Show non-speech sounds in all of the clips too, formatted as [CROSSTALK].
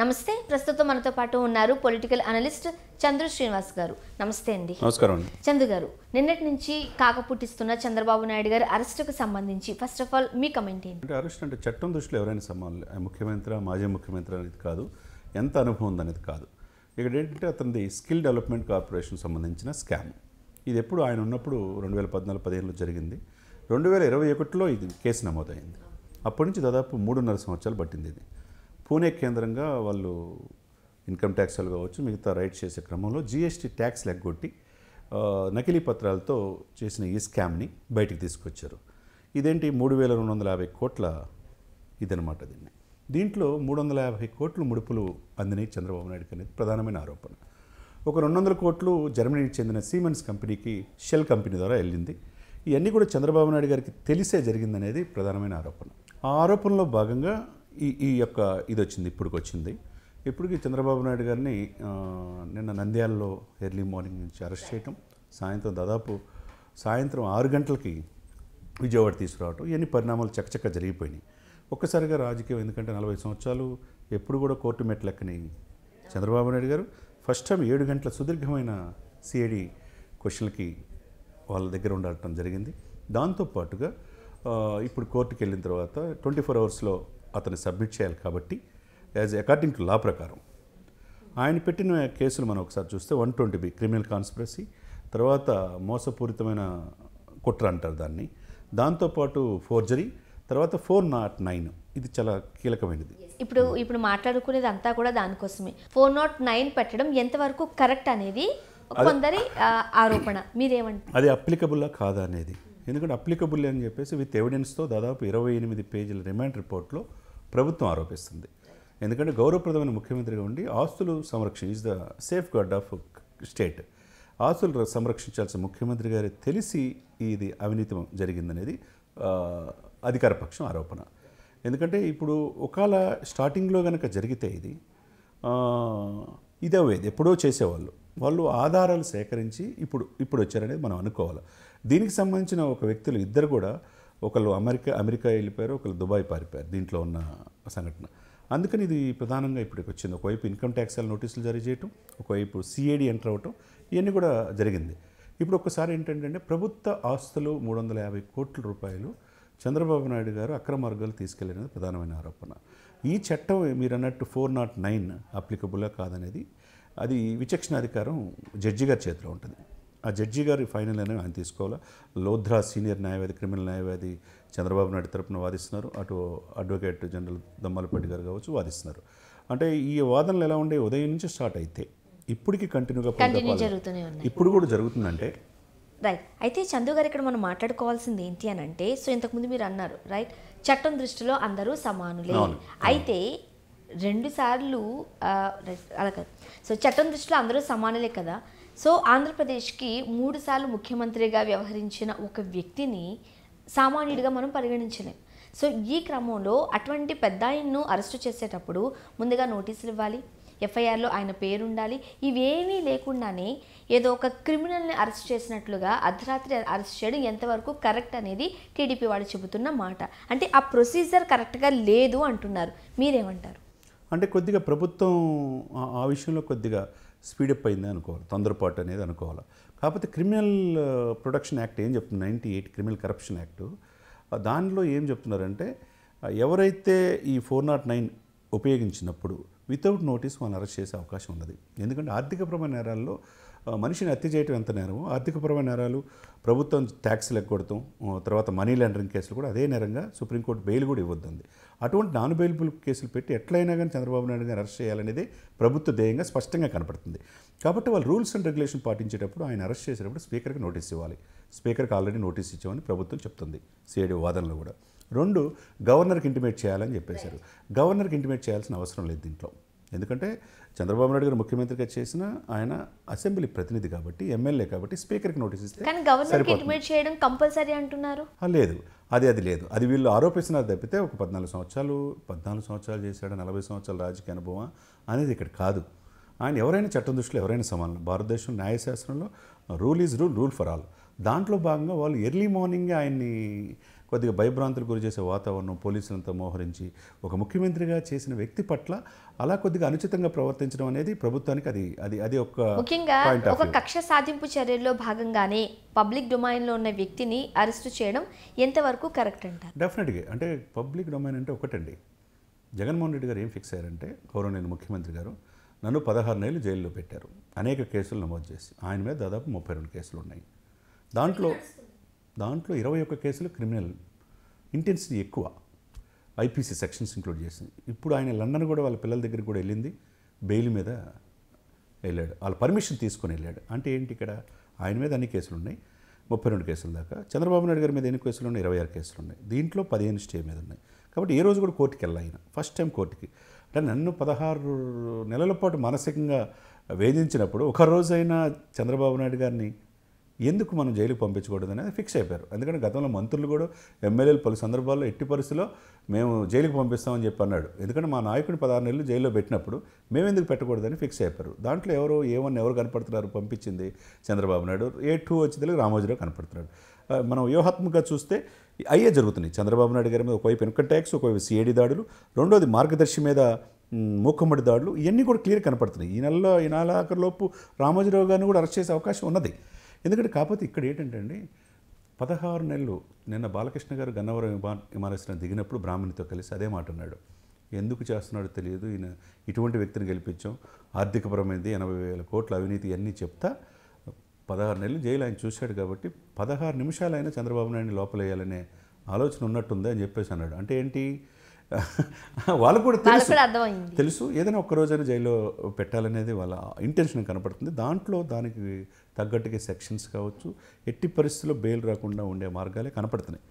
నమస్తే ప్రస్తుతం మనతో పాటు ఉన్నారు పొలిటికల్ అనలిస్ట్ చంద్ర శ్రీనివాస్ గారు నమస్తే అండి నమస్కారం అండి గారు నిన్నటి నుంచి కాకపుట్టిస్తున్న చంద్రబాబు నాయుడు గారు అరెస్టుకు సంబంధించి ఫస్ట్ ఆఫ్ ఆల్ మీ కమెంట్ ఏంటి అరెస్ట్ అంటే చట్టం దృష్టిలో ఎవరైనా సమానం ముఖ్యమంత్రి మాజీ ముఖ్యమంత్రి అనేది కాదు ఎంత అనుభవం ఉంది అనేది కాదు ఇక్కడ ఏంటంటే అతనిది స్కిల్ డెవలప్మెంట్ కార్పొరేషన్ సంబంధించిన స్కామ్ ఇది ఎప్పుడు ఆయన ఉన్నప్పుడు రెండు వేల పద్నాలుగు పదిహేనులో జరిగింది రెండు వేల ఇరవై ఒకటిలో ఇది కేసు నమోదైంది అప్పటి నుంచి దాదాపు మూడున్నర సంవత్సరాలు పట్టింది ఇది పూణే కేంద్రంగా వాళ్ళు ఇన్కమ్ ట్యాక్స్ వాళ్ళు కావచ్చు మిగతా రైట్ చేసే క్రమంలో జిఎస్టీ ట్యాక్స్ లెగ్గొట్టి నకిలీ పత్రాలతో చేసిన ఈ స్కామ్ని బయటికి తీసుకొచ్చారు ఇదేంటి మూడు వేల రెండు వందల యాభై కోట్ల ఇదనమాట దీన్ని దీంట్లో మూడు వందల యాభై కోట్లు ముడుపులు అందినాయి చంద్రబాబు నాయుడుకి అనేది ప్రధానమైన ఆరోపణ ఒక రెండు వందల కోట్లు జర్మనీకి చెందిన సీమెన్స్ కంపెనీకి షెల్ కంపెనీ ద్వారా వెళ్ళింది ఇవన్నీ కూడా చంద్రబాబు నాయుడు గారికి తెలిసే జరిగిందనేది ప్రధానమైన ఆరోపణ ఆ ఆరోపణలో భాగంగా ఈ ఈ యొక్క ఇది వచ్చింది ఇప్పటికి వచ్చింది ఇప్పటికీ చంద్రబాబు నాయుడు గారిని నిన్న నంద్యాలలో ఎర్లీ మార్నింగ్ నుంచి అరెస్ట్ చేయటం సాయంత్రం దాదాపు సాయంత్రం ఆరు గంటలకి విజయవాడ తీసుకురావటం ఇవన్నీ పరిణామాలు చక్కచక్క జరిగిపోయినాయి ఒక్కసారిగా రాజకీయం ఎందుకంటే నలభై సంవత్సరాలు ఎప్పుడు కూడా కోర్టు మెట్లెక్కని చంద్రబాబు నాయుడు గారు ఫస్ట్ టైం ఏడు గంటల సుదీర్ఘమైన సిఐడి క్వశ్చన్కి వాళ్ళ దగ్గర ఉండటం జరిగింది దాంతోపాటుగా ఇప్పుడు కోర్టుకి వెళ్ళిన తర్వాత ట్వంటీ ఫోర్ అవర్స్లో అతను సబ్మిట్ చేయాలి కాబట్టి యాజ్ అకార్డింగ్ టు లా ప్రకారం ఆయన పెట్టిన కేసులు మనం ఒకసారి చూస్తే one twenty B criminal conspiracy తర్వాత మోసపూరితమైన కుట్ర అంటారు దాన్ని దాంతోపాటు ఫోర్జరీ తర్వాత ఫోర్ నాట్ నైన్ ఇది చాలా కీలకమైనది ఇప్పుడు ఇప్పుడు మాట్లాడుకునేది అంతా కూడా దానికోసమే ఫోర్ నాట్ నైన్ పెట్టడం ఎంతవరకు కరెక్ట్ అనేది కొందరి ఆరోపణ మీరేమంటారు అది అప్లికబుల్లా కాదా అనేది ఎందుకంటే అప్లికబుల్ అని చెప్పేసి విత్ ఎవిడెన్స్తో దాదాపు ఇరవై ఎనిమిది పేజీల రిమాండ్ రిపోర్ట్లో ప్రభుత్వం ఆరోపిస్తుంది ఎందుకంటే గౌరవప్రదమైన ముఖ్యమంత్రిగా ఉండి ఆస్తులు సంరక్షణ is the safeguard of state ఆస్తులు సంరక్షించాల్సిన ముఖ్యమంత్రి గారి తెలిసి ఇది అవినీతి జరిగిందనేది అధికార పక్షం ఆరోపణ ఎందుకంటే ఇప్పుడు ఒకవేళ స్టార్టింగ్లో కనుక జరిగితే ఇది ఇదే ఎప్పుడో చేసేవాళ్ళు వాళ్ళు ఆధారాలు సేకరించి ఇప్పుడు ఇప్పుడు వచ్చారనేది మనం అనుకోవాలి దీనికి సంబంధించిన ఒక వ్యక్తులు ఇద్దరు కూడా ఒకళ్ళు అమెరికా అమెరికా వెళ్ళిపోయారు ఒకళ్ళు దుబాయ్ పారిపోయారు దీంట్లో ఉన్న సంఘటన అందుకని ఇది ప్రధానంగా ఇప్పటికి వచ్చింది ఒకవైపు ఇన్కమ్ ట్యాక్స్ నోటీసులు జారీ చేయటం ఒకవైపు సిఐడి ఎంటర్ అవ్వటం ఇవన్నీ కూడా జరిగింది ఇప్పుడు ఒక్కసారి ఏంటంటే ప్రభుత్వ ఆస్తులు మూడు వందల యాభై కోట్ల రూపాయలు చంద్రబాబు నాయుడు గారు అక్రమ మార్గాలు తీసుకెళ్లినది ప్రధానమైన ఆరోపణ ఈ చట్టం మీరు అన్నట్టు ఫోర్ నాట్ నైన్ అప్లికబుల్గా కాదనేది అది విచక్షణాధికారం జడ్జి గారి చేతిలో ఉంటుంది ఆ జడ్జి గారి ఫైనల్ అనేది ఆయన తీసుకోవాలా లోధ్రా సీనియర్ న్యాయవాది క్రిమినల్ న్యాయవాది చంద్రబాబు నాయుడు తరపున వాదిస్తున్నారు అటు అడ్వకేట్ జనరల్ దమ్మాలపాటి గారు కావచ్చు వాదిస్తున్నారు అంటే ఈ వాదనలు ఎలా ఉండే ఉదయం నుంచి స్టార్ట్ అయితే ఇప్పటికి కంటిన్యూగా ఇప్పుడు కూడా జరుగుతుందంటే రైట్ అయితే చందు గారు ఇక్కడ మనం మాట్లాడుకోవాల్సింది ఏంటి అని అంటే సో ఇంతకుముందు మీరు అన్నారు రైట్ చట్టం దృష్టిలో అందరూ సమానులే అయితే రెండుసార్లు అలా కాదు సో చట్టం దృష్టిలో అందరూ సమానలే కదా సో ఆంధ్రప్రదేశ్కి మూడు సార్లు ముఖ్యమంత్రిగా వ్యవహరించిన ఒక వ్యక్తిని సామాన్యుడిగా మనం పరిగణించలేం సో ఈ క్రమంలో అటువంటి పెద్ద ఆయన్ను అరెస్టు చేసేటప్పుడు ముందుగా నోటీసులు ఇవ్వాలి ఎఫ్ఐఆర్లో ఆయన పేరు ఉండాలి ఇవేమీ లేకుండానే ఏదో ఒక క్రిమినల్ని అరెస్ట్ చేసినట్లుగా అర్ధరాత్రి అరెస్ట్ చేయడం ఎంతవరకు కరెక్ట్ అనేది టీడీపీ వాళ్ళు చెబుతున్న మాట అంటే ఆ ప్రొసీజర్ కరెక్ట్గా లేదు అంటున్నారు మీరేమంటారు అంటే కొద్దిగా ప్రభుత్వం ఆ విషయంలో కొద్దిగా స్పీడప్ అయింది అనుకోవాలి తొందరపాటు అనేది అనుకోవాలి కాకపోతే క్రిమినల్ ప్రొడక్షన్ యాక్ట్ ఏం చెప్తుంది ninety eight criminal corruption act దానిలో ఏం చెప్తున్నారంటే ఎవరైతే ఈ ఫోర్ నాట్ నైన్ ఉపయోగించినప్పుడు వితౌట్ నోటీస్ వాళ్ళని అరెస్ట్ చేసే అవకాశం ఉన్నది ఎందుకంటే ఆర్థికపరమైన నేరాల్లో మనిషిని హత్య చేయటం ఎంత నేరమో ఆర్థికపరమైన నేరాలు ప్రభుత్వం ట్యాక్స్లు ఎగ్గొడతాం తర్వాత మనీ లాండరింగ్ కేసులు కూడా అదే నేరంగా సుప్రీంకోర్టు బెయిల్ కూడా ఇవ్వద్దుంది అటువంటి నాన్ అవైలబుల్ కేసులు పెట్టి ఎట్లయినా కానీ చంద్రబాబు నాయుడు అరెస్ట్ చేయాలనేది ప్రభుత్వ ధ్యేయంగా స్పష్టంగా కనపడుతుంది కాబట్టి వాళ్ళు రూల్స్ అండ్ రెగ్యులేషన్ పాటించేటప్పుడు ఆయన అరెస్ట్ చేసేటప్పుడు స్పీకర్కి నోటీస్ ఇవ్వాలి స్పీకర్కి ఆల్రెడీ నోటీస్ ఇచ్చామని ప్రభుత్వం చెప్తుంది సిఐడి వాదనలో కూడా రెండు గవర్నర్కి ఇంటిమేట్ చేయాలని చెప్పేశారు గవర్నర్కి ఇంటిమేట్ చేయాల్సిన అవసరం లేదు దీంట్లో ఎందుకంటే చంద్రబాబు నాయుడు గారు ముఖ్యమంత్రిగా చేసిన ఆయన అసెంబ్లీ ప్రతినిధి కాబట్టి ఎమ్మెల్యే కాబట్టి స్పీకర్కి నోటీస్ ఇస్తే చేయడం కంపల్సరీ అంటున్నారు లేదు అది అది లేదు అది వీళ్ళు ఆరోపిస్తున్నారు తప్పితే ఒక పద్నాలుగు సంవత్సరాలు పద్నాలుగు సంవత్సరాలు చేశాడు నలభై సంవత్సరాల రాజకీయ అనుభవం అనేది ఇక్కడ కాదు ఆయన ఎవరైనా చట్టం దృష్టిలో ఎవరైనా సమానం భారతదేశం న్యాయశాస్త్రంలో rule is rule rule for all దాంట్లో భాగంగా వాళ్ళు ఎర్లీ మార్నింగ్ ఆయన్ని కొద్దిగా భయభ్రాంతులు గురి చేసే వాతావరణం పోలీసులంతా మోహరించి ఒక ముఖ్యమంత్రిగా చేసిన వ్యక్తి పట్ల అలా కొద్దిగా అనుచితంగా ప్రవర్తించడం అనేది ప్రభుత్వానికి అది అది అది ఒక ముఖ్యంగా ఒక కక్ష సాధింపు చర్యల్లో భాగంగానే పబ్లిక్ డొమైన్లో ఉన్న వ్యక్తిని అరెస్టు చేయడం ఎంతవరకు కరెక్ట్ అంటారు డెఫినెట్గా అంటే పబ్లిక్ డొమైన్ అంటే ఒకటండి జగన్మోహన్ రెడ్డి గారు ఏం ఫిక్స్ అయ్యారంటే గౌరవనీయ ముఖ్యమంత్రి గారు నన్ను పదహారు నెలలు జైల్లో పెట్టారు అనేక కేసులు నమోదు చేసి ఆయన మీద దాదాపు ముప్పై రెండు కేసులు ఉన్నాయి దాంట్లో దాంట్లో ఇరవై ఒక్క కేసులు క్రిమినల్ ఇంటెన్సిటీ ఎక్కువ ఐపీసీ సెక్షన్స్ ఇంక్లూడ్ చేసింది ఇప్పుడు ఆయన లండన్ కూడా వాళ్ళ పిల్లల దగ్గరికి కూడా వెళ్ళింది బెయిల్ మీద వెళ్ళాడు వాళ్ళ పర్మిషన్ తీసుకొని వెళ్ళాడు అంటే ఏంటి ఇక్కడ ఆయన మీద అన్ని కేసులు ఉన్నాయి ముప్పై రెండు కేసుల దాకా చంద్రబాబు నాయుడు గారి మీద ఎన్ని కేసులు ఉన్నాయి ఇరవై ఆరు కేసులు ఉన్నాయి దీంట్లో పదిహేను స్టే మీద ఉన్నాయి కాబట్టి ఏ రోజు కూడా కోర్టుకి వెళ్ళాయి ఆయన ఫస్ట్ టైం కోర్టుకి అంటే నన్ను పదహారు నెలల పాటు మానసికంగా వేధించినప్పుడు ఒక రోజైనా చంద్రబాబు నాయుడు గారిని ఎందుకు మనం జైలుకు పంపించకూడదు అనేది ఫిక్స్ అయిపోయారు ఎందుకంటే గతంలో మంత్రులు కూడా ఎమ్మెల్యేలు పలు సందర్భాల్లో ఎట్టి పరిస్థితిలో మేము జైలుకు పంపిస్తామని చెప్పి అన్నాడు ఎందుకంటే మా నాయకుడిని పదహారు నెలలు జైల్లో పెట్టినప్పుడు మేము ఎందుకు పెట్టకూడదని ఫిక్స్ అయిపోయారు దాంట్లో ఎవరు ఏమన్నా ఎవరు కనపడుతున్నారు పంపించింది చంద్రబాబు నాయుడు ఏ టూ వచ్చేది రామోజీరావు కనపడుతున్నాడు మనం వ్యూహాత్మకంగా చూస్తే అయ్యే జరుగుతున్నాయి చంద్రబాబు నాయుడు గారి మీద ఒకవైపు ఇన్కమ్ ట్యాక్స్ ఒకవైపు సిఏడి దాడులు రెండోది మార్గదర్శి మీద మూకమ్మడి దాడులు ఇవన్నీ కూడా క్లియర్ కనపడుతున్నాయి ఈ నెలలో ఈ నెలాఖరులోపు రామోజీరావు గారిని కూడా అరెస్ట్ చేసే అవకాశం ఉన్నది ఎందుకంటే కాకపోతే ఇక్కడ ఏంటంటే అండి పదహారు నెలలు నిన్న బాలకృష్ణ గారు గన్నవరం విమా విమానాశ్రయం దిగినప్పుడు బ్రాహ్మణితో కలిసి అదే మాట అన్నాడు ఎందుకు చేస్తున్నాడో తెలియదు ఈయన ఇటువంటి వ్యక్తిని గెలిపించాం ఆర్థికపరమైనది ఎనభై వేల కోట్ల అవినీతి అన్నీ చెప్తా పదహారు నెలలు జైలు ఆయన చూశాడు కాబట్టి పదహారు నిమిషాలైనా చంద్రబాబు నాయుడిని లోపలేయాలనే ఆలోచన ఉన్నట్టుంది అని చెప్పేసి అన్నాడు అంటే ఏంటి వాళ్ళకు కూడా తెలుసు తెలుసు ఏదైనా ఒక్కరోజైనా జైల్లో పెట్టాలనేది వాళ్ళ ఇంటెన్షన్ కనపడుతుంది దాంట్లో దానికి తగ్గట్టుగా సెక్షన్స్ కావచ్చు ఎట్టి పరిస్థితుల్లో బెయిల్ రాకుండా ఉండే మార్గాలే కనపడుతున్నాయి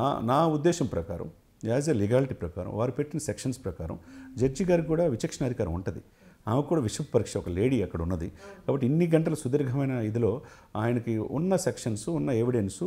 నా నా ఉద్దేశం ప్రకారం యాజ్ ఎ లీగాలిటీ ప్రకారం వారు పెట్టిన సెక్షన్స్ ప్రకారం జడ్జి గారికి కూడా విచక్షణ అధికారం ఉంటుంది ఆమె కూడా విశ్వ పరీక్ష ఒక లేడీ అక్కడ ఉన్నది కాబట్టి ఇన్ని గంటల సుదీర్ఘమైన ఇదిలో ఆయనకి ఉన్న సెక్షన్స్ ఉన్న ఎవిడెన్స్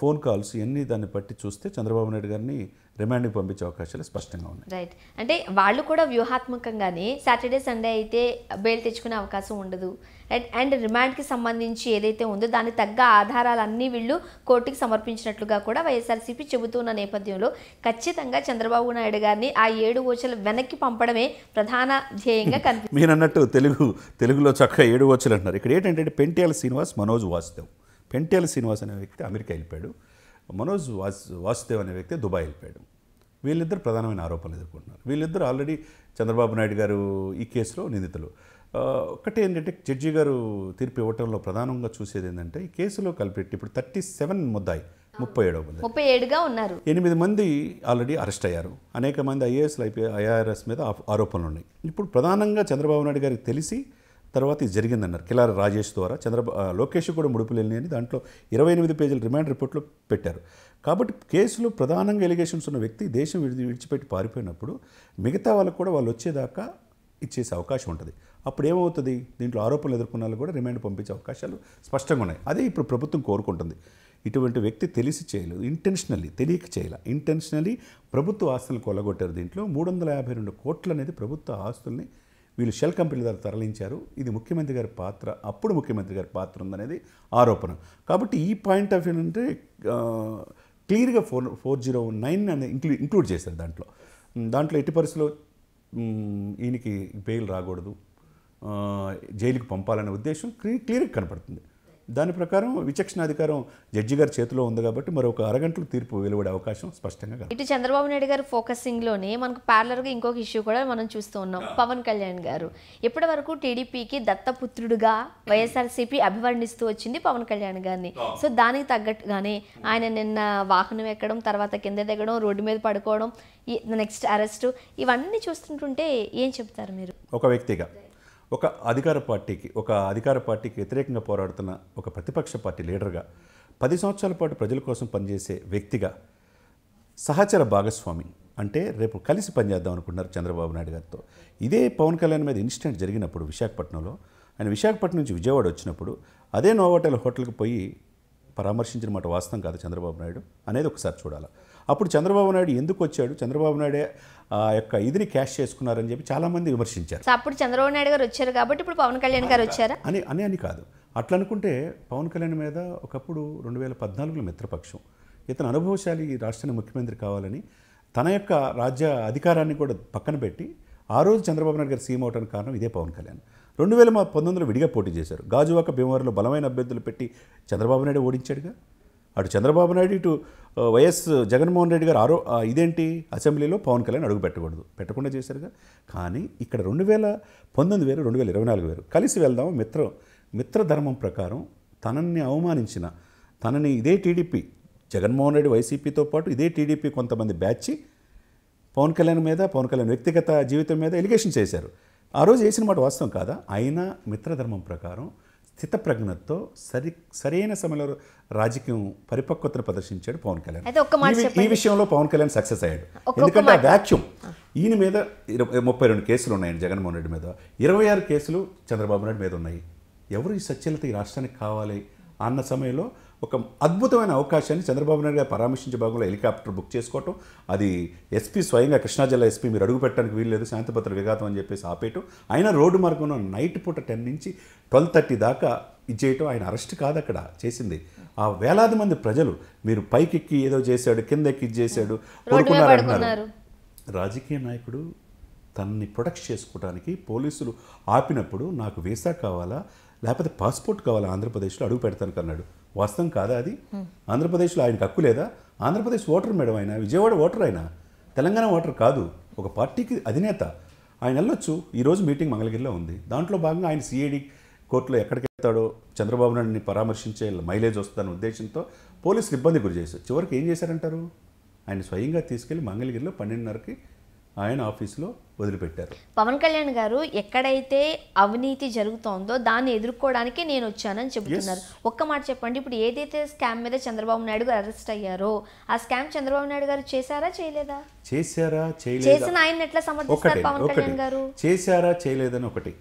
ఫోన్ కాల్స్ ఇవన్నీ దాన్ని బట్టి చూస్తే చంద్రబాబు నాయుడు గారిని రిమాండ్ పంపించే అవకాశాలు స్పష్టంగా ఉన్నాయి రైట్ అంటే వాళ్ళు కూడా వ్యూహాత్మకంగానే సాటర్డే సండే అయితే బెయిల్ తెచ్చుకునే అవకాశం ఉండదు రైట్ అండ్ రిమాండ్కి సంబంధించి ఏదైతే ఉందో దాన్ని తగ్గ ఆధారాలన్నీ వీళ్ళు కోర్టుకి సమర్పించినట్లుగా కూడా వైఎస్ఆర్సీపీ చెబుతున్న నేపథ్యంలో ఖచ్చితంగా చంద్రబాబు నాయుడు గారిని ఆ ఏడు ఓచలు వెనక్కి పంపడమే ప్రధాన ధ్యేయంగా కనిపి [LAUGHS] మీరు అన్నట్టు తెలుగు తెలుగులో చక్కగా ఏడు ఓచలు అంటున్నారు ఇక్కడ ఏంటంటే పెంటియాల శ్రీనివాస్ మనోజ్ వాసుదేవ్ పెంటేల శ్రీనివాస్ అనే వ్యక్తి అమెరికా వెళ్ళిపోయాడు మనోజ్ వాస్ వాసుదేవ్ అనే వ్యక్తి దుబాయ్ వెళ్ళిపోయాడు వీళ్ళిద్దరు ప్రధానమైన ఆరోపణలు ఎదుర్కొంటున్నారు వీళ్ళిద్దరు ఆల్రెడీ చంద్రబాబు నాయుడు గారు ఈ కేసులో నిందితులు ఒకటి ఏంటంటే జడ్జి గారు తీర్పు ఇవ్వటంలో ప్రధానంగా చూసేది ఏంటంటే ఈ కేసులో కలిపెట్టి ఇప్పుడు థర్టీ సెవెన్ ముద్దాయి ముప్పై ఏడవ ముప్పై ఏడుగా ఉన్నారు ఎనిమిది మంది ఆల్రెడీ అరెస్ట్ అయ్యారు అనేక మంది ఐఏఎస్ ఐపీ ఐఆర్ఎస్ మీద ఆరోపణలు ఉన్నాయి ఇప్పుడు ప్రధానంగా చంద్రబాబు నాయుడు గారికి తెలిసి తర్వాత ఇది జరిగిందన్నారు కిలార రాజేష్ ద్వారా చంద్రబాబు లోకేష్ కూడా ముడుపు లేని దాంట్లో ఇరవై ఎనిమిది పేజీల రిమాండ్ రిపోర్ట్లో పెట్టారు కాబట్టి కేసులో ప్రధానంగా ఎలిగేషన్స్ ఉన్న వ్యక్తి దేశం విడిచిపెట్టి పారిపోయినప్పుడు మిగతా వాళ్ళకు కూడా వాళ్ళు వచ్చేదాకా ఇచ్చేసే అవకాశం ఉంటుంది అప్పుడు ఏమవుతుంది దీంట్లో ఆరోపణలు ఎదుర్కొన్న వాళ్ళు కూడా రిమాండ్ పంపించే అవకాశాలు స్పష్టంగా ఉన్నాయి అదే ఇప్పుడు ప్రభుత్వం కోరుకుంటుంది ఇటువంటి వ్యక్తి తెలిసి చేయలేదు ఇంటెన్షనల్లీ తెలియక చేయాల ఇంటెన్షనల్లీ ప్రభుత్వ ఆస్తులను కొల్లగొట్టారు దీంట్లో మూడు వందల యాభై రెండు కోట్లు అనేది ప్రభుత్వ ఆస్తుల్ని వీళ్ళు షెల్ కంపెనీల ద్వారా తరలించారు ఇది ముఖ్యమంత్రి గారి పాత్ర అప్పుడు ముఖ్యమంత్రి గారి పాత్ర ఉందనేది ఆరోపణ కాబట్టి ఈ పాయింట్ ఆఫ్ వ్యూ అంటే క్లియర్గా ఫోర్ ఫోర్ జీరో నైన్ అనేది ఇంక్లూ ఇంక్లూడ్ చేశారు దాంట్లో దాంట్లో ఎట్టి పరిస్థితిలో ఈయనకి బెయిల్ రాకూడదు జైలుకి పంపాలనే ఉద్దేశం క్లియర్గా కనపడుతుంది దాని ప్రకారం విచక్షణ అధికారం జడ్జి గారి చేతిలో ఉంది కాబట్టి మరొక అరగంటలు తీర్పు వెలువడే అవకాశం స్పష్టంగా ఇటు చంద్రబాబు నాయుడు గారు ఫోకసింగ్లోనే మనకు పార్లర్గా ఇంకొక ఇష్యూ కూడా మనం చూస్తూ ఉన్నాం పవన్ కళ్యాణ్ గారు ఇప్పటి వరకు టీడీపీకి దత్తపుత్రుడుగా వైఎస్ఆర్సీపీ అభివర్ణిస్తూ వచ్చింది పవన్ కళ్యాణ్ గారిని సో దానికి తగ్గట్టుగానే ఆయన నిన్న వాహనం ఎక్కడం తర్వాత కింద దిగడం రోడ్డు మీద పడుకోవడం నెక్స్ట్ అరెస్టు ఇవన్నీ చూస్తుంటుంటే ఏం చెప్తారు మీరు ఒక వ్యక్తిగా ఒక అధికార పార్టీకి ఒక అధికార పార్టీకి వ్యతిరేకంగా పోరాడుతున్న ఒక ప్రతిపక్ష పార్టీ లీడర్గా పది సంవత్సరాల పాటు ప్రజల కోసం పనిచేసే వ్యక్తిగా సహచర భాగస్వామి అంటే రేపు కలిసి పనిచేద్దాం అనుకుంటున్నారు చంద్రబాబు నాయుడు గారితో ఇదే పవన్ కళ్యాణ్ మీద ఇన్సిడెంట్ జరిగినప్పుడు విశాఖపట్నంలో ఆయన విశాఖపట్నం నుంచి విజయవాడ వచ్చినప్పుడు అదే నోవాటల్ హోటల్కి పోయి పరామర్శించిన మాట వాస్తవం కాదు చంద్రబాబు నాయుడు అనేది ఒకసారి చూడాలి అప్పుడు చంద్రబాబు నాయుడు ఎందుకు వచ్చాడు చంద్రబాబు నాయుడే ఆ యొక్క ఇదిని క్యాష్ చేసుకున్నారని చెప్పి చాలామంది విమర్శించారు అప్పుడు చంద్రబాబు నాయుడు గారు వచ్చారు కాబట్టి ఇప్పుడు పవన్ కళ్యాణ్ గారు వచ్చారా అని అని అని కాదు అట్లా అనుకుంటే పవన్ కళ్యాణ్ మీద ఒకప్పుడు రెండు వేల పద్నాలుగులో మిత్రపక్షం ఇతను అనుభవశాలి రాష్ట్రానికి ముఖ్యమంత్రి కావాలని తన యొక్క రాజ్య అధికారాన్ని కూడా పక్కన పెట్టి ఆ రోజు చంద్రబాబు నాయుడు గారు సీఎం అవడానికి కారణం ఇదే పవన్ కళ్యాణ్ రెండు వేల పంతొమ్మిదిలో విడిగా పోటీ చేశారు గాజువాక భీమవరంలో బలమైన అభ్యర్థులు పెట్టి చంద్రబాబు నాయుడు ఓడించాడుగా అటు చంద్రబాబు నాయుడు ఇటు వైఎస్ జగన్మోహన్ రెడ్డి గారు ఆరో ఇదేంటి అసెంబ్లీలో పవన్ కళ్యాణ్ అడుగు పెట్టకూడదు పెట్టకుండా చేశారుగా కానీ ఇక్కడ రెండు వేల పంతొమ్మిది వేలు రెండు వేల ఇరవై నాలుగు వేలు కలిసి వెళ్దాం మిత్ర మిత్రధర్మం ప్రకారం తనని అవమానించిన తనని ఇదే టీడీపీ జగన్మోహన్ రెడ్డి వైసీపీతో పాటు ఇదే టీడీపీ కొంతమంది బ్యాచ్ పవన్ కళ్యాణ్ మీద పవన్ కళ్యాణ్ వ్యక్తిగత జీవితం మీద ఎలిగేషన్ చేశారు ఆ రోజు చేసిన మాట వాస్తవం కాదా అయినా మిత్రధర్మం ప్రకారం స్థితప్రజ్ఞతో సరి సరైన సమయంలో రాజకీయం పరిపక్వతను ప్రదర్శించాడు పవన్ కళ్యాణ్ ఈ విషయంలో పవన్ కళ్యాణ్ సక్సెస్ అయ్యాడు ఎందుకంటే ఆ వ్యాక్యూమ్ ఈయన మీద ముప్పై రెండు కేసులు ఉన్నాయండి జగన్మోహన్ రెడ్డి మీద ఇరవై ఆరు కేసులు చంద్రబాబు నాయుడు మీద ఉన్నాయి ఎవరు ఈ సత్యలత ఈ రాష్ట్రానికి కావాలి అన్న సమయంలో ఒక అద్భుతమైన అవకాశాన్ని చంద్రబాబు నాయుడు గారు పరామర్శించే భాగంలో హెలికాప్టర్ బుక్ చేసుకోవటం అది ఎస్పీ స్వయంగా కృష్ణా జిల్లా ఎస్పీ మీరు అడుగు పెట్టడానికి వీల్లేదు శాంతిపత్ర విఘాతం అని చెప్పేసి ఆపేయటం ఆయన రోడ్డు మార్గంలో నైట్ పూట టెన్ నుంచి ట్వెల్వ్ థర్టీ దాకా ఇచ్చేయటం ఆయన అరెస్ట్ కాదు అక్కడ చేసింది ఆ వేలాది మంది ప్రజలు మీరు పైకెక్కి ఏదో చేశాడు కింద ఎక్కి చేశాడు కొడుకున్నారంటున్నారు రాజకీయ నాయకుడు తనని ప్రొటెక్ట్ చేసుకోవడానికి పోలీసులు ఆపినప్పుడు నాకు వీసా కావాలా లేకపోతే పాస్పోర్ట్ కావాలా ఆంధ్రప్రదేశ్లో అడుగు పెడతాను వాస్తవం కాదా అది ఆంధ్రప్రదేశ్లో ఆయనకు హక్కు లేదా ఆంధ్రప్రదేశ్ ఓటర్ మేడం ఆయన విజయవాడ ఓటర్ ఆయన తెలంగాణ ఓటర్ కాదు ఒక పార్టీకి అధినేత ఆయన వెళ్ళొచ్చు ఈరోజు మీటింగ్ మంగళగిరిలో ఉంది దాంట్లో భాగంగా ఆయన సిఐడి కోర్టులో ఎక్కడికి వెళ్తాడో చంద్రబాబు నాయుడిని పరామర్శించే మైలేజ్ వస్తుందన్న ఉద్దేశంతో పోలీసులు ఇబ్బంది గురి చేశారు చివరికి ఏం చేశారంటారు ఆయన స్వయంగా తీసుకెళ్లి మంగళగిరిలో పన్నెండున్నరకి ఆయన ఆఫీస్లో వదిలిపెట్టారు పవన్ కళ్యాణ్ గారు ఎక్కడైతే అవినీతి జరుగుతోందో దాన్ని ఎదుర్కోవడానికి నేను వచ్చానని చెబుతున్నారు ఒక్క మాట చెప్పండి ఇప్పుడు ఏదైతే స్కామ్ మీద చంద్రబాబు నాయుడు గారు అరెస్ట్ అయ్యారో ఆ స్కామ్ చంద్రబాబు నాయుడు గారు చేశారా చేయలేదా చేశారా చేసిన ఆయన ఎట్లా సమర్థిస్తారు పవన్ కళ్యాణ్ గారు చేశారా చేయలేదని ఒకటి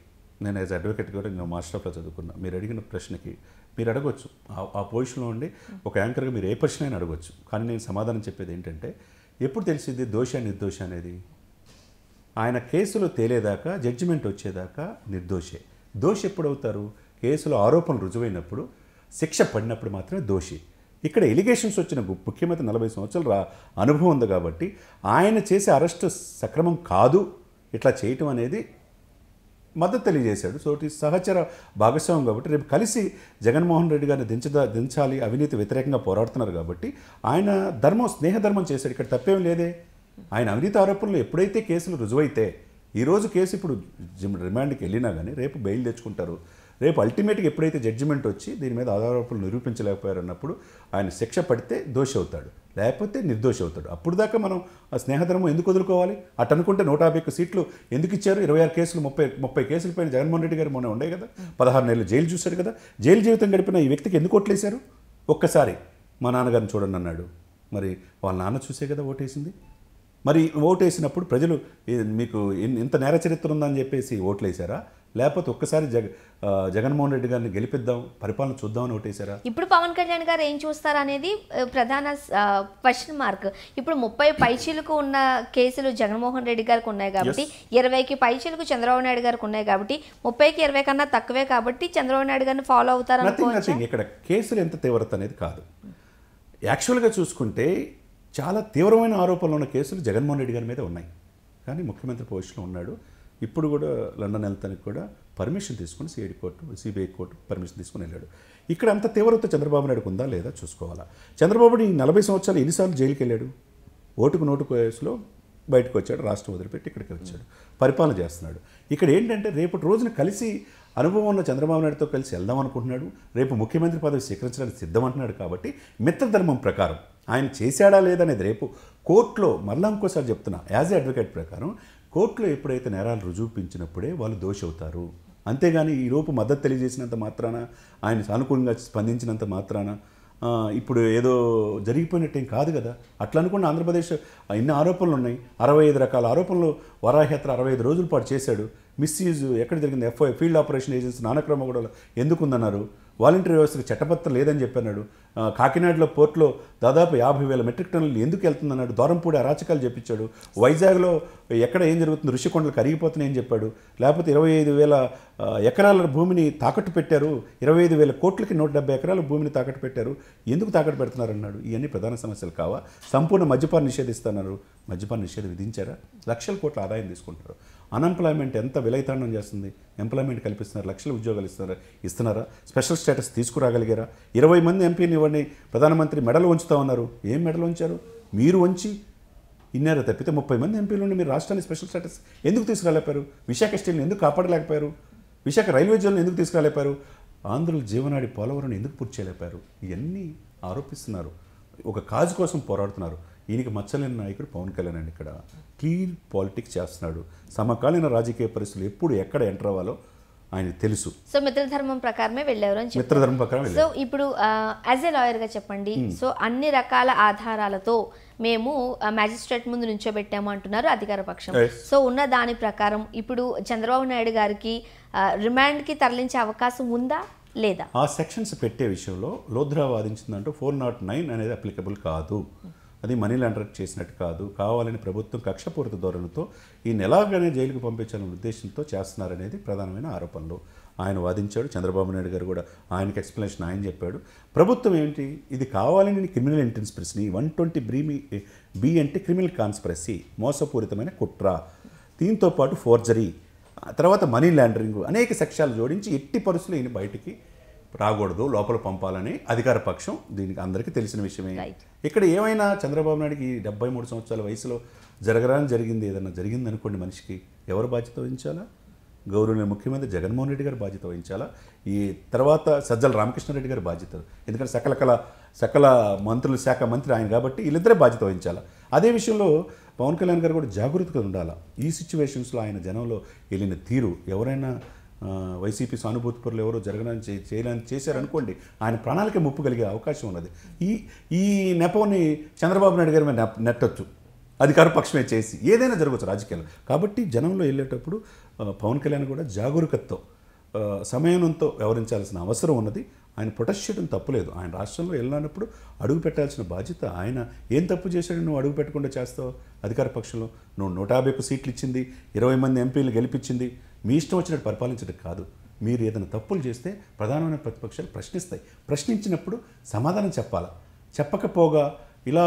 నేను యాజ్ అడ్వకేట్ కూడా నేను మాస్టర్ ఆఫ్లో చదువుకున్నా మీరు అడిగిన ప్రశ్నకి మీరు అడగవచ్చు ఆ పొజిషన్లో ఉండి ఒక యాంకర్గా మీరు ఏ ప్రశ్న అయినా అడగవచ్చు కానీ నేను సమాధానం చెప్పేది ఏంటంటే ఎప్పుడు తెలిసింది దోష నిర్దోష అనేది ఆయన కేసులో తేలేదాకా జడ్జిమెంట్ వచ్చేదాకా నిర్దోషే దోషి ఎప్పుడవుతారు కేసులో ఆరోపణలు రుజువైనప్పుడు శిక్ష పడినప్పుడు మాత్రమే దోషి ఇక్కడ ఎలిగేషన్స్ వచ్చిన ముఖ్యమంత్రి నలభై సంవత్సరాల అనుభవం ఉంది కాబట్టి ఆయన చేసే అరెస్టు సక్రమం కాదు ఇట్లా చేయటం అనేది మద్దతు తెలియజేశాడు సోటి సహచర భాగస్వామ్యం కాబట్టి రేపు కలిసి జగన్మోహన్ రెడ్డి గారిని దించద దించాలి అవినీతి వ్యతిరేకంగా పోరాడుతున్నారు కాబట్టి ఆయన ధర్మం స్నేహధర్మం చేశాడు ఇక్కడ తప్పేం లేదే ఆయన అవినీతి ఆరోపణలు ఎప్పుడైతే కేసులు రుజువైతే ఈరోజు కేసు ఇప్పుడు రిమాండ్కి వెళ్ళినా కానీ రేపు బెయిల్ తెచ్చుకుంటారు రేపు అల్టిమేట్గా ఎప్పుడైతే జడ్జిమెంట్ వచ్చి దీని మీద ఆధారాలు నిరూపించలేకపోయారు అన్నప్పుడు ఆయన శిక్ష పడితే దోషి అవుతాడు లేకపోతే నిర్దోషి అవుతాడు అప్పుడు దాకా మనం ఆ స్నేహధర్మం ఎందుకు వదులుకోవాలి అటు అనుకుంటే నూట యాభై సీట్లు ఎందుకు ఇచ్చారు ఇరవై ఆరు కేసులు ముప్పై ముప్పై కేసుల పైన జగన్మోహన్ రెడ్డి గారు మొన్న ఉండే కదా పదహారు నెలలు జైలు చూశాడు కదా జైలు జీవితం గడిపిన ఈ వ్యక్తికి ఎందుకు ఓట్లేశారు ఒక్కసారి మా నాన్నగారిని చూడండి అన్నాడు మరి వాళ్ళ నాన్న చూసే కదా ఓటేసింది మరి ఓటేసినప్పుడు ప్రజలు మీకు ఇంత నేర చరిత్ర ఉందని చెప్పేసి ఓట్లు వేసారా లేకపోతే ఒక్కసారి జగ జగన్మోహన్ రెడ్డి గారిని గెలిపిద్దాం పరిపాలన చూద్దామని ఓటేశారా ఇప్పుడు పవన్ కళ్యాణ్ గారు ఏం చూస్తారనేది అనేది ప్రధాన క్వశ్చన్ మార్క్ ఇప్పుడు ముప్పై పైచీలకు ఉన్న కేసులు జగన్మోహన్ రెడ్డి గారికి ఉన్నాయి కాబట్టి ఇరవైకి పైచీలకు చంద్రబాబు నాయుడు గారికి ఉన్నాయి కాబట్టి ముప్పైకి ఇరవై కన్నా తక్కువే కాబట్టి చంద్రబాబు నాయుడు గారిని ఫాలో అవుతారు ఇక్కడ కేసులు ఎంత తీవ్రత అనేది కాదు యాక్చువల్గా చూసుకుంటే చాలా తీవ్రమైన ఆరోపణలు ఉన్న కేసులు జగన్మోహన్ రెడ్డి గారి మీద ఉన్నాయి కానీ ముఖ్యమంత్రి పోస్టులో ఉన్నాడు ఇప్పుడు కూడా లండన్ వెళ్తానికి కూడా పర్మిషన్ తీసుకుని CID court CBI court permission తీసుకుని వెళ్ళాడు ఇక్కడ అంత తీవ్రత చంద్రబాబు నాయుడుకు ఉందా లేదా చూసుకోవాలా చంద్రబాబు ఈ నలభై సంవత్సరాలు ఎన్నిసార్లు జైలుకి వెళ్ళాడు ఓటుకు నోటు కేసులో బయటకు వచ్చాడు రాష్ట్రం వదిలిపెట్టి ఇక్కడికి వచ్చాడు పరిపాలన చేస్తున్నాడు ఇక్కడ ఏంటంటే రేపటి రోజున కలిసి అనుభవం ఉన్న చంద్రబాబు నాయుడుతో కలిసి వెళ్దాం అనుకుంటున్నాడు రేపు ముఖ్యమంత్రి పదవి స్వీకరించడానికి సిద్ధమంటున్నాడు కాబట్టి మిత్రధర్మం ప్రకారం ఆయన చేశాడా లేదనేది రేపు కోర్టులో మళ్ళీ ఇంకోసారి చెప్తున్నా యాజ్ ఏ అడ్వకేట్ ప్రకారం కోర్టులో ఎప్పుడైతే నేరాలు రుజువుపించినప్పుడే వాళ్ళు దోషవుతారు అంతేగాని ఈలోపు మద్దతు తెలియజేసినంత మాత్రాన ఆయన సానుకూలంగా స్పందించినంత మాత్రాన ఇప్పుడు ఏదో జరిగిపోయినట్టు ఏం కాదు కదా అట్లా అనుకున్న ఆంధ్రప్రదేశ్ ఎన్ని ఆరోపణలు ఉన్నాయి అరవై ఐదు రకాల ఆరోపణలు వరాహయాత్ర అరవై ఐదు రోజుల పాటు చేశాడు మిస్యూజ్ ఎక్కడ జరిగింది ఎఫ్ఐ ఫీల్డ్ ఆపరేషన్ ఏజెన్సీ నానక్రమ కూడా ఎందుకుందన్నారు వాలంటీర్ వ్యవస్థకు చట్టపత్రం లేదని చెప్పన్నాడు కాకినాడలో పోర్ట్లో దాదాపు యాభై వేల మెట్రిక్ టన్నులు ఎందుకు వెళ్తుందన్నాడు దూరంపూడి అరాచకాలు చెప్పించాడు వైజాగ్లో ఎక్కడ ఏం జరుగుతుంది ఋషికొండలు కరిగిపోతున్నాయని చెప్పాడు లేకపోతే ఇరవై ఐదు వేల ఎకరాల భూమిని తాకట్టు పెట్టారు ఇరవై ఐదు వేల కోట్లకి నూట డెబ్బై ఎకరాల భూమిని తాకట్టు పెట్టారు ఎందుకు తాకట్టు పెడుతున్నారన్నాడు ఇవన్నీ ప్రధాన సమస్యలు కావా సంపూర్ణ మద్యపాన్ నిషేధిస్తున్నారు మద్యపాన్ నిషేధం విధించారా లక్షల కోట్ల ఆదాయం తీసుకుంటారు అన్ఎంప్లాయ్మెంట్ ఎంత విలైతాండం చేస్తుంది ఎంప్లాయ్మెంట్ కల్పిస్తున్నారు లక్షల ఉద్యోగాలు ఇస్తున్నారు ఇస్తున్నారా స్పెషల్ స్టేటస్ తీసుకురాగలిగారా ఇరవై మంది ఎంపీని లేవని ప్రధానమంత్రి మెడలు ఉంచుతా ఉన్నారు ఏం మెడలు ఉంచారు మీరు వంచి ఇన్నారా తప్పితే ముప్పై మంది ఎంపీలు మీరు రాష్ట్రానికి స్పెషల్ స్టేటస్ ఎందుకు తీసుకురాలేపారు విశాఖ స్టీల్ని ఎందుకు కాపాడలేకపోయారు విశాఖ రైల్వే జోన్లు ఎందుకు తీసుకురాలేపారు ఆంధ్రుల జీవనాడి పోలవరం ఎందుకు పూర్తి చేయలేపారు ఇవన్నీ ఆరోపిస్తున్నారు ఒక కాజు కోసం పోరాడుతున్నారు ఈయనకి మచ్చలేని నాయకుడు పవన్ కళ్యాణ్ అండి ఇక్కడ క్లీన్ పాలిటిక్స్ చేస్తున్నాడు సమకాలీన రాజకీయ పరిస్థితులు ఎప్పుడు ఎక్కడ ఎంటర్ అవ్వాలో ఆయన తెలుసు సో మిత్రధర్మం ప్రకారమే వెళ్ళారు అని మిత్రధర్మం ప్రకారం సో ఇప్పుడు యాజ్ లాయర్ గా చెప్పండి సో hmm. అన్ని రకాల ఆధారాలతో మేము మ్యాజిస్ట్రేట్ ముందు నుంచోబెట్టాము అంటున్నారు అధికార పక్షం సో ఉన్న దాని ప్రకారం ఇప్పుడు చంద్రబాబు నాయుడు గారికి రిమాండ్ కి తరలించే అవకాశం ఉందా లేదా ఆ సెక్షన్స్ పెట్టే విషయంలో లోధ్రా వాదించిందంటూ ఫోర్ నాట్ నైన్ అనేది అప్లికబుల్ కాదు hmm. అది మనీ లాండర్ చేసినట్టు కాదు కావాలని ప్రభుత్వం కక్షపూరిత ధోరణితో ఈ నెలాగానే జైలుకు పంపించాలనే ఉద్దేశంతో చేస్తున్నారనేది ప్రధానమైన ఆరోపణలు ఆయన వాదించాడు చంద్రబాబు నాయుడు గారు కూడా ఆయనకి ఎక్స్ప్లెనేషన్ ఆయన చెప్పాడు ప్రభుత్వం ఏంటి ఇది కావాలని క్రిమినల్ ఇంటెన్స్పిరసీ వన్ ట్వంటీ బ్రీమి బి అంటే క్రిమినల్ కాన్స్పిరసీ మోసపూరితమైన కుట్ర దీంతో పాటు ఫోర్జరీ తర్వాత మనీ లాండరింగ్ అనేక సెక్షాలు జోడించి ఎట్టి పరిస్థితులు ఈయన బయటికి రాకూడదు లోపల పంపాలని అధికార పక్షం దీనికి అందరికీ తెలిసిన విషయమే ఇక్కడ ఏమైనా చంద్రబాబు నాయుడికి డెబ్బై మూడు సంవత్సరాల వయసులో జరగరాని జరిగింది ఏదన్నా జరిగింది అనుకోండి మనిషికి ఎవరు బాధ్యత వహించాలా గౌరవనీయ ముఖ్యమంత్రి జగన్మోహన్ రెడ్డి గారు బాధ్యత వహించాలా ఈ తర్వాత సజ్జల రామకృష్ణారెడ్డి గారు బాధ్యత ఎందుకంటే సకల కళ సకల మంత్రుల శాఖ మంత్రి ఆయన కాబట్టి వీళ్ళిద్దరే బాధ్యత వహించాలా అదే విషయంలో పవన్ కళ్యాణ్ గారు కూడా జాగ్రత్తగా ఉండాలా ఈ సిచ్యువేషన్స్లో ఆయన జనంలో వెళ్ళిన తీరు ఎవరైనా వైసీపీ సానుభూతిపరులు ఎవరో జరగడానికి చేయడానికి చేశారనుకోండి ఆయన ప్రణాళిక ముప్పు కలిగే అవకాశం ఉన్నది ఈ ఈ నెపంని చంద్రబాబు నాయుడు గారి మీద నెట్టొచ్చు అధికార పక్షమే చేసి ఏదైనా జరగవచ్చు రాజకీయాలు కాబట్టి జనంలో వెళ్ళేటప్పుడు పవన్ కళ్యాణ్ కూడా జాగరూకతతో సమయంతో వ్యవహరించాల్సిన అవసరం ఉన్నది ఆయన ప్రొటెస్ట్ చేయడం తప్పులేదు ఆయన రాష్ట్రంలో వెళ్ళినప్పుడు అడుగు పెట్టాల్సిన బాధ్యత ఆయన ఏం తప్పు చేశాడు నువ్వు అడుగు పెట్టకుండా చేస్తావు అధికార పక్షంలో నువ్వు నూట యాభైకు సీట్లు ఇచ్చింది ఇరవై మంది ఎంపీలు గెలిపించింది మీ ఇష్టం వచ్చినట్టు పరిపాలించడం కాదు మీరు ఏదైనా తప్పులు చేస్తే ప్రధానమైన ప్రతిపక్షాలు ప్రశ్నిస్తాయి ప్రశ్నించినప్పుడు సమాధానం చెప్పాలి చెప్పకపోగా ఇలా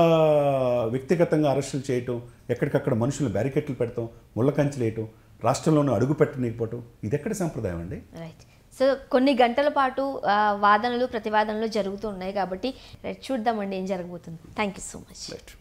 వ్యక్తిగతంగా అరెస్టులు చేయటం ఎక్కడికక్కడ మనుషులు బ్యారికేట్లు పెడతాం ముళ్ళ కంచెలు వేయటం రాష్ట్రంలోనూ అడుగు పెట్టనీకపోవటం ఇది ఎక్కడ సంప్రదాయం అండి రైట్ సో కొన్ని గంటల పాటు వాదనలు ప్రతివాదనలు జరుగుతూ ఉన్నాయి కాబట్టి చూద్దామండి ఏం జరగబోతుంది థ్యాంక్ యూ సో మచ్